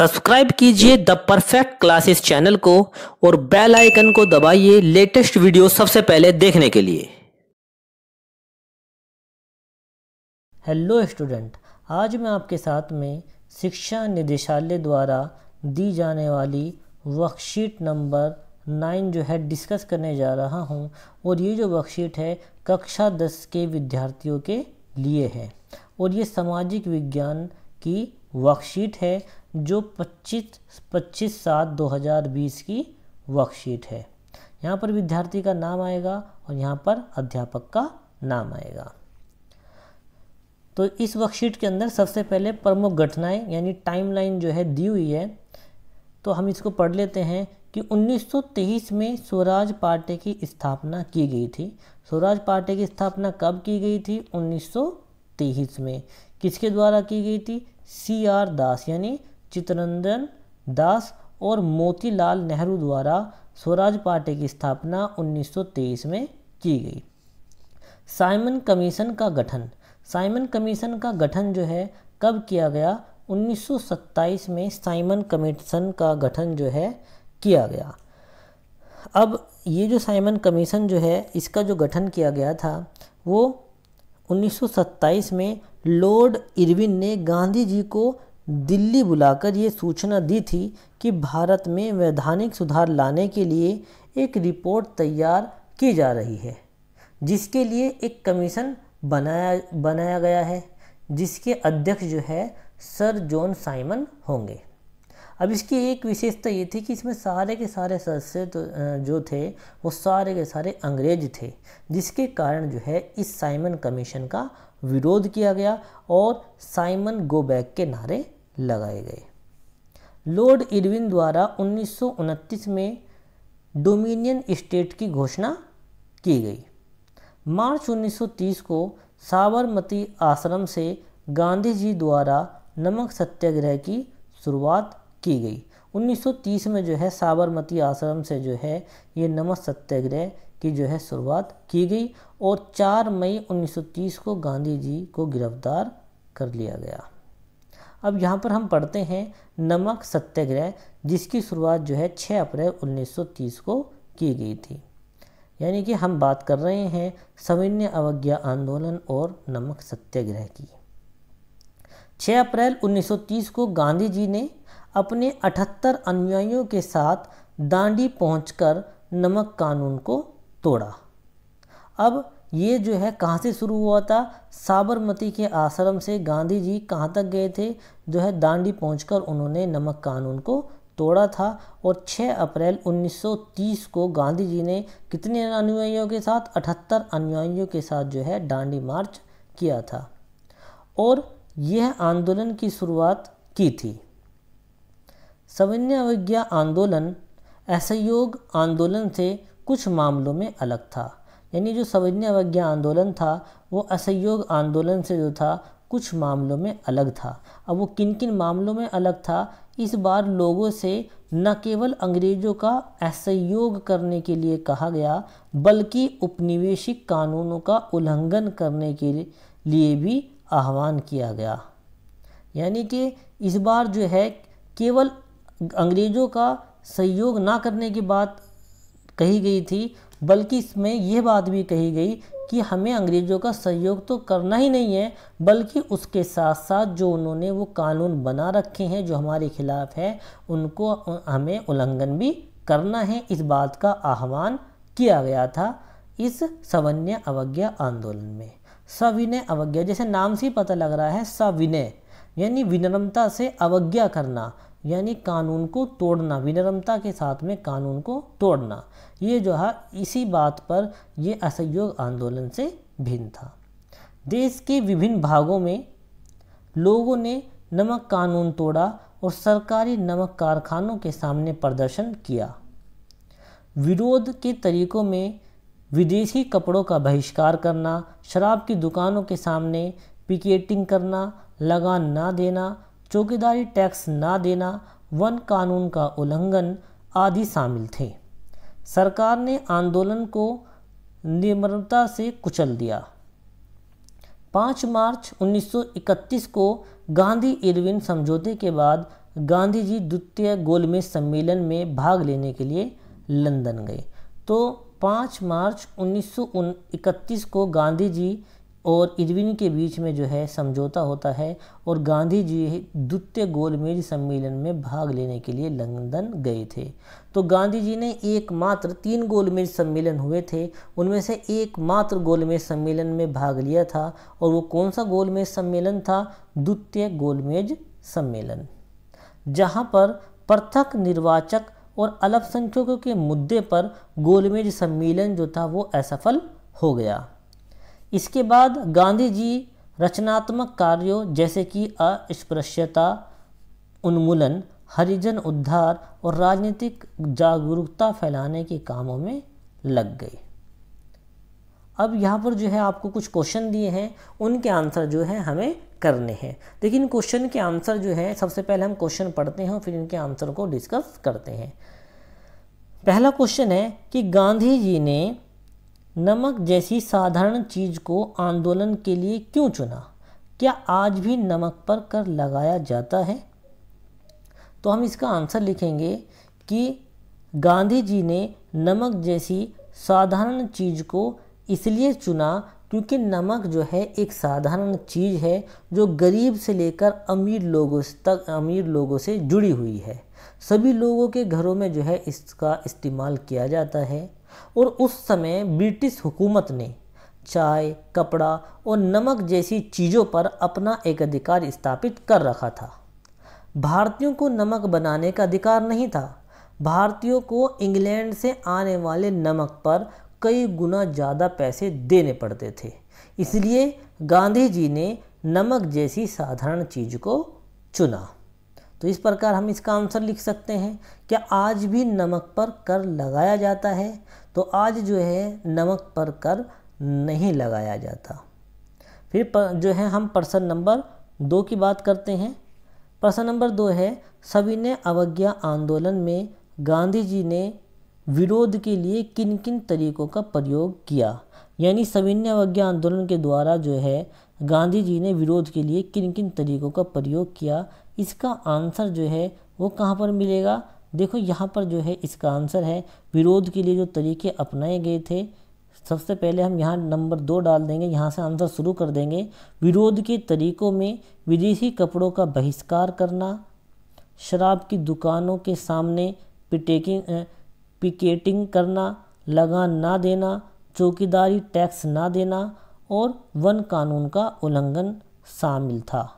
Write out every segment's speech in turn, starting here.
subscribe कीजिए the perfect classes channel को और बेल आइकन को दबाइए लेटेस्ट वीडियो सबसे पहले देखने के लिए हेलो स्टूडेंट आज मैं आपके साथ में शिक्षा निदेशालय द्वारा दी जाने वाली वर्कशीट नंबर नाइन जो है डिस्कस करने जा रहा हूँ और ये जो वर्कशीट है कक्षा दस के विद्यार्थियों के लिए है और ये सामाजिक विज्ञान की वर्कशीट है जो 25 25 सात 2020 की वर्कशीट है यहाँ पर विद्यार्थी का नाम आएगा और यहाँ पर अध्यापक का नाम आएगा तो इस वर्कशीट के अंदर सबसे पहले प्रमुख घटनाएं यानी टाइमलाइन जो है दी हुई है तो हम इसको पढ़ लेते हैं कि 1923 में स्वराज पार्टी की स्थापना की गई थी स्वराज पार्टी की स्थापना कब की गई थी 1923 में किसके द्वारा की गई थी सी आर दास यानी चितरंजन दास और मोतीलाल नेहरू द्वारा स्वराज पार्टी की स्थापना 1923 में की गई साइमन कमीशन का गठन साइमन कमीशन का गठन जो है कब किया गया 1927 में साइमन कमीशन का गठन जो है किया गया अब ये जो साइमन कमीशन जो है इसका जो गठन किया गया था वो 1927 में लॉर्ड इरविन ने गांधी जी को दिल्ली बुलाकर ये सूचना दी थी कि भारत में वैधानिक सुधार लाने के लिए एक रिपोर्ट तैयार की जा रही है जिसके लिए एक कमीशन बनाया बनाया गया है जिसके अध्यक्ष जो है सर जॉन साइमन होंगे अब इसकी एक विशेषता ये थी कि इसमें सारे के सारे सदस्य तो जो थे वो सारे के सारे अंग्रेज थे जिसके कारण जो है इस साइमन कमीशन का विरोध किया गया और साइमन गो बैक के नारे लगाए गए लॉर्ड इरविन द्वारा उन्नीस में डोमिनियन स्टेट की घोषणा की गई मार्च 1930 को साबरमती आश्रम से गांधी जी द्वारा नमक सत्याग्रह की शुरुआत की गई 1930 में जो है साबरमती आश्रम से जो है ये नमक सत्याग्रह की जो है शुरुआत की गई और 4 मई 1930 को गांधी जी को गिरफ्तार कर लिया गया अब यहाँ पर हम पढ़ते हैं नमक सत्याग्रह जिसकी शुरुआत जो है 6 अप्रैल 1930 को की गई थी यानी कि हम बात कर रहे हैं सविन्य अवज्ञा आंदोलन और नमक सत्याग्रह की 6 अप्रैल 1930 को गांधी जी ने अपने 78 अनुयायियों के साथ दांडी पहुंचकर नमक कानून को तोड़ा अब ये जो है कहाँ से शुरू हुआ था साबरमती के आश्रम से गांधी जी कहाँ तक गए थे जो है दांडी पहुंचकर उन्होंने नमक कानून को तोड़ा था और 6 अप्रैल 1930 को गांधी जी ने कितने अनुयायियों के साथ 78 अनुयायियों के साथ जो है डांडी मार्च किया था और यह आंदोलन की शुरुआत की थी सविन्य अवज्ञा आंदोलन असहयोग आंदोलन से कुछ मामलों में अलग था यानी जो सविन्य अवज्ञा आंदोलन था वो असहयोग आंदोलन से जो था कुछ मामलों में अलग था अब वो किन किन मामलों में अलग था इस बार लोगों से न केवल अंग्रेज़ों का असहयोग करने के लिए कहा गया बल्कि उपनिवेशिक कानूनों का उल्लंघन करने के लिए भी आह्वान किया गया यानी कि इस बार जो है केवल अंग्रेज़ों का सहयोग ना करने की बात कही गई थी बल्कि इसमें यह बात भी कही गई कि हमें अंग्रेज़ों का सहयोग तो करना ही नहीं है बल्कि उसके साथ साथ जो उन्होंने वो कानून बना रखे हैं जो हमारे खिलाफ़ है उनको हमें उल्लंघन भी करना है इस बात का आह्वान किया गया था इस सविनय अवज्ञा आंदोलन में सविनय अवज्ञा जैसे नाम से ही पता लग रहा है सविनय यानी विनम्रता से अवज्ञा करना यानी कानून को तोड़ना विनम्रता के साथ में कानून को तोड़ना ये जो है इसी बात पर ये असहयोग आंदोलन से भिन्न था देश के विभिन्न भागों में लोगों ने नमक कानून तोड़ा और सरकारी नमक कारखानों के सामने प्रदर्शन किया विरोध के तरीकों में विदेशी कपड़ों का बहिष्कार करना शराब की दुकानों के सामने पिकेटिंग करना लगान ना देना चौकीदारी टैक्स ना देना वन कानून का उल्लंघन आदि शामिल थे सरकार ने आंदोलन को निम्रता से कुचल दिया 5 मार्च 1931 को गांधी इरविन समझौते के बाद गांधी जी द्वितीय गोलमेज सम्मेलन में भाग लेने के लिए लंदन गए तो 5 मार्च 1931 को गांधी जी और इरविन के बीच में जो है समझौता होता है और गांधी जी द्वितीय गोलमेज सम्मेलन में भाग लेने के लिए लंदन गए थे तो गांधी जी ने एकमात्र तीन गोलमेज सम्मेलन हुए थे उनमें से एकमात्र गोलमेज सम्मेलन में भाग लिया था और वो कौन सा गोलमेज सम्मेलन था द्वितीय गोलमेज सम्मेलन जहाँ पर पृथक निर्वाचक और अल्पसंख्यकों के मुद्दे पर गोलमेज सम्मेलन जो था वो असफल हो गया इसके बाद गांधी जी रचनात्मक कार्यों जैसे कि अस्पृश्यता उन्मूलन हरिजन उद्धार और राजनीतिक जागरूकता फैलाने के कामों में लग गए अब यहाँ पर जो है आपको कुछ क्वेश्चन दिए हैं उनके आंसर जो है हमें करने हैं लेकिन क्वेश्चन के आंसर जो है सबसे पहले हम क्वेश्चन पढ़ते हैं और फिर इनके आंसर को डिस्कस करते हैं पहला क्वेश्चन है कि गांधी जी ने नमक जैसी साधारण चीज़ को आंदोलन के लिए क्यों चुना क्या आज भी नमक पर कर लगाया जाता है तो हम इसका आंसर लिखेंगे कि गांधी जी ने नमक जैसी साधारण चीज़ को इसलिए चुना क्योंकि नमक जो है एक साधारण चीज़ है जो गरीब से लेकर अमीर लोगों तक अमीर लोगों से जुड़ी हुई है सभी लोगों के घरों में जो है इसका इस्तेमाल किया जाता है और उस समय ब्रिटिश हुकूमत ने चाय कपड़ा और नमक जैसी चीज़ों पर अपना एक अधिकार स्थापित कर रखा था भारतीयों को नमक बनाने का अधिकार नहीं था भारतीयों को इंग्लैंड से आने वाले नमक पर कई गुना ज़्यादा पैसे देने पड़ते थे इसलिए गांधी जी ने नमक जैसी साधारण चीज़ को चुना तो इस प्रकार हम इसका आंसर लिख सकते हैं क्या आज भी नमक पर कर लगाया जाता है तो आज जो है नमक पर कर नहीं लगाया जाता फिर पर, जो है हम प्रश्न नंबर दो की बात करते हैं प्रश्न नंबर दो है सभी ने अवज्ञा आंदोलन में गांधी जी ने विरोध के लिए किन किन तरीकों का प्रयोग किया यानी सविनय अवज्ञा आंदोलन के द्वारा जो है गांधी जी ने विरोध के लिए किन किन तरीकों का प्रयोग किया इसका आंसर जो है वो कहाँ पर मिलेगा देखो यहाँ पर जो है इसका आंसर है विरोध के लिए जो तरीके अपनाए गए थे सबसे पहले हम यहाँ नंबर दो डाल देंगे यहाँ से आंसर शुरू कर देंगे विरोध के तरीकों में विदेशी कपड़ों का बहिष्कार करना शराब की दुकानों के सामने पिटेकिंग पिकेटिंग करना लगान ना देना चौकीदारी टैक्स ना देना और वन कानून का उल्लंघन शामिल था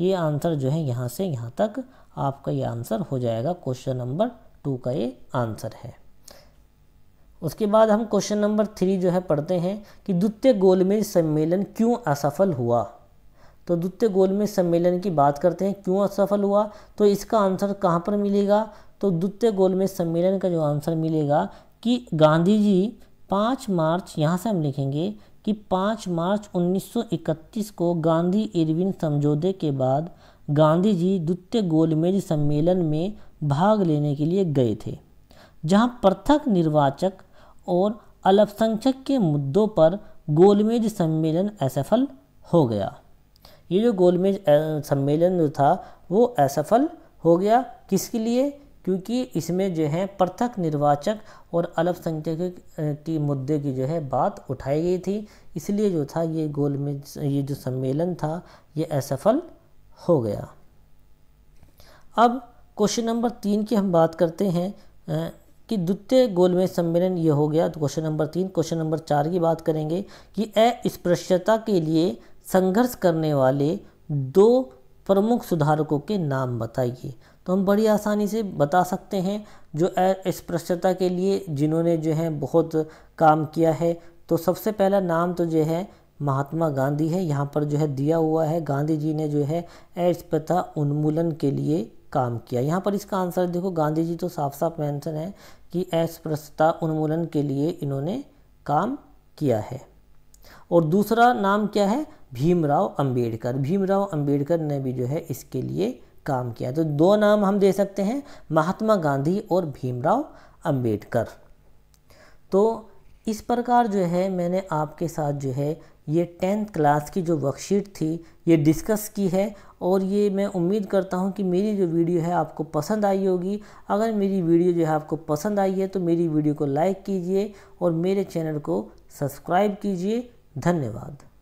ये आंसर जो है यहाँ से यहाँ तक आपका ये आंसर हो जाएगा क्वेश्चन नंबर टू का ये आंसर है उसके बाद हम क्वेश्चन नंबर थ्री जो है पढ़ते हैं कि द्वितीय गोलमेज सम्मेलन क्यों असफल हुआ तो द्वितीय गोलमेज सम्मेलन की बात करते हैं क्यों असफल हुआ तो इसका आंसर कहाँ पर मिलेगा तो द्वितीय गोलमेज सम्मेलन का जो आंसर मिलेगा कि गांधी जी पाँच मार्च यहाँ से हम लिखेंगे कि 5 मार्च 1931 को गांधी इरविन समझौते के बाद गांधी जी द्वितीय गोलमेज सम्मेलन में भाग लेने के लिए गए थे जहां पृथक निर्वाचक और अल्पसंख्यक के मुद्दों पर गोलमेज सम्मेलन असफल हो गया ये जो गोलमेज सम्मेलन जो था वो असफल हो गया किसके लिए क्योंकि इसमें जो है पृथक निर्वाचक और अल्पसंख्यक की मुद्दे की जो है बात उठाई गई थी इसलिए जो था ये गोल में ये जो सम्मेलन था ये असफल हो गया अब क्वेश्चन नंबर तीन की हम बात करते हैं कि द्वितीय गोलमेज सम्मेलन ये हो गया तो क्वेश्चन नंबर तीन क्वेश्चन नंबर चार की बात करेंगे कि अस्पृश्यता के लिए संघर्ष करने वाले दो प्रमुख सुधारकों के नाम बताइए तो हम बड़ी आसानी से बता सकते हैं जो अस्पृश्यता के लिए जिन्होंने जो है बहुत काम किया है तो सबसे पहला नाम तो जो है महात्मा गांधी है यहाँ पर जो है दिया हुआ है गांधी जी ने जो है अस्पृश्यता उन्मूलन के लिए काम किया यहाँ पर इसका आंसर देखो गांधी जी तो साफ साफ मैंसन है कि अस्पृश्यता उन्मूलन के लिए इन्होंने काम किया है और दूसरा नाम क्या है भीमराव अंबेडकर भीमराव अंबेडकर ने भी जो है इसके लिए काम किया तो दो नाम हम दे सकते हैं महात्मा गांधी और भीमराव अंबेडकर तो इस प्रकार जो है मैंने आपके साथ जो है ये टेंथ क्लास की जो वर्कशीट थी ये डिस्कस की है और ये मैं उम्मीद करता हूँ कि मेरी जो वीडियो है आपको पसंद आई होगी अगर मेरी वीडियो जो है आपको पसंद आई है तो मेरी वीडियो को लाइक कीजिए और मेरे चैनल को सब्सक्राइब कीजिए धन्यवाद